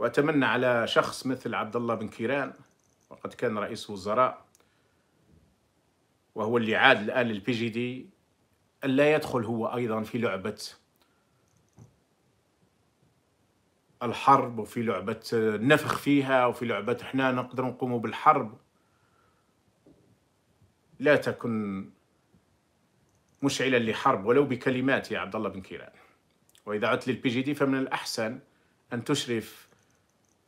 وأتمنى على شخص مثل عبد الله بن كيران وقد كان رئيس وزراء وهو اللي عاد الآن للبي جي دي ألا يدخل هو أيضا في لعبة الحرب وفي لعبة النفخ فيها وفي لعبة احنا نقدر نقوم بالحرب لا تكن مشعلا لحرب ولو بكلمات يا عبد الله بن كيران وإذا عدت للبي جي دي فمن الأحسن أن تشرف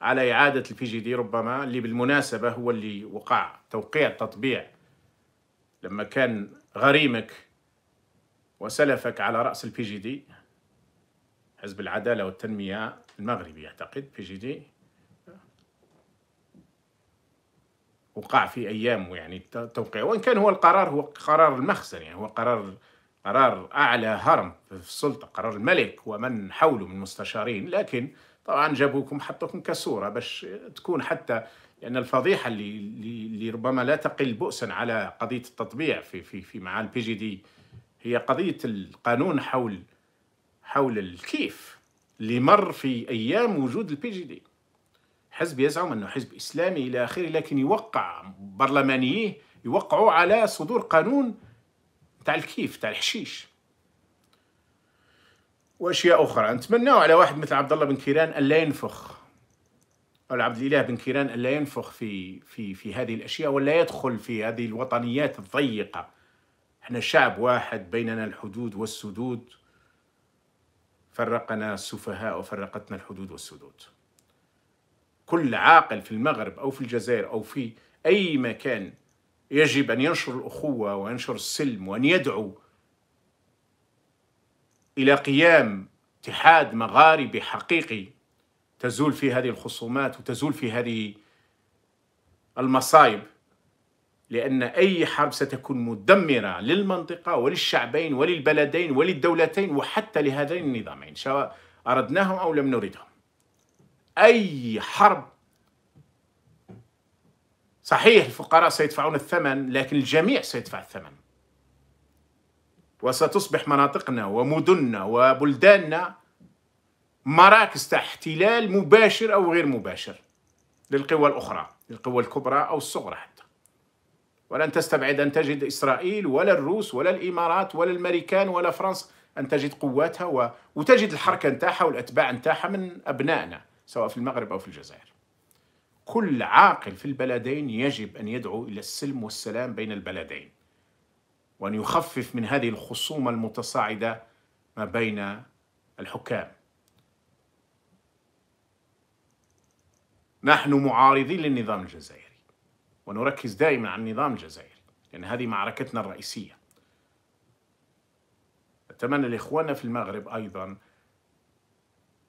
على إعادة البي جي دي ربما اللي بالمناسبة هو اللي وقع توقيع تطبيع لما كان غريمك وسلفك على رأس البي جي دي حزب العدالة والتنمية المغربي أعتقد بي جي دي وقع في أيام يعني توقيع وإن كان هو القرار هو قرار المخزن يعني هو قرار قرار أعلى هرم في السلطة قرار الملك ومن حوله من مستشارين لكن طبعا جابوكم حطوكم كصورة باش تكون حتى لأن الفضيحة اللي, اللي ربما لا تقل بؤسا على قضية التطبيع في, في, في مع البي جي دي هي قضية القانون حول حول الكيف اللي مر في أيام وجود البي جي دي حزب يزعم أنه حزب إسلامي إلى آخره لكن يوقع برلمانيه يوقعوا على صدور قانون تاع الكيف تاع الحشيش واشياء اخرى نتمناو على واحد مثل عبد الله بن كيران الا ينفخ او عبد الاله بن كيران الا ينفخ في في في هذه الاشياء ولا يدخل في هذه الوطنيات الضيقه احنا شعب واحد بيننا الحدود والسدود فرقنا السفهاء وفرقتنا الحدود والسدود كل عاقل في المغرب او في الجزائر او في اي مكان يجب أن ينشر الأخوة وينشر السلم وأن يدعو إلى قيام اتحاد مغاربي حقيقي تزول في هذه الخصومات وتزول في هذه المصايب لأن أي حرب ستكون مدمرة للمنطقة وللشعبين وللبلدين وللدولتين وحتى لهذين النظامين سواء أردناهم أو لم نردهم أي حرب صحيح الفقراء سيدفعون الثمن لكن الجميع سيدفع الثمن وستصبح مناطقنا ومدننا وبلداننا مراكز تاع احتلال مباشر او غير مباشر للقوى الاخرى للقوى الكبرى او الصغرى حتى ولن تستبعد ان تجد اسرائيل ولا الروس ولا الامارات ولا الامريكان ولا فرنسا ان تجد قواتها و... وتجد الحركه نتاعها والاتباع نتاعها من ابنائنا سواء في المغرب او في الجزائر كل عاقل في البلدين يجب أن يدعو إلى السلم والسلام بين البلدين وأن يخفف من هذه الخصومة المتصاعدة ما بين الحكام نحن معارضين للنظام الجزائري ونركز دائما على النظام الجزائري لأن هذه معركتنا الرئيسية أتمنى لإخواننا في المغرب أيضا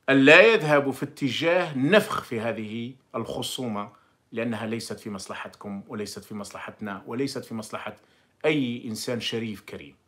أن لا يذهبوا في اتجاه نفخ في هذه الخصومة لأنها ليست في مصلحتكم وليست في مصلحتنا وليست في مصلحة أي إنسان شريف كريم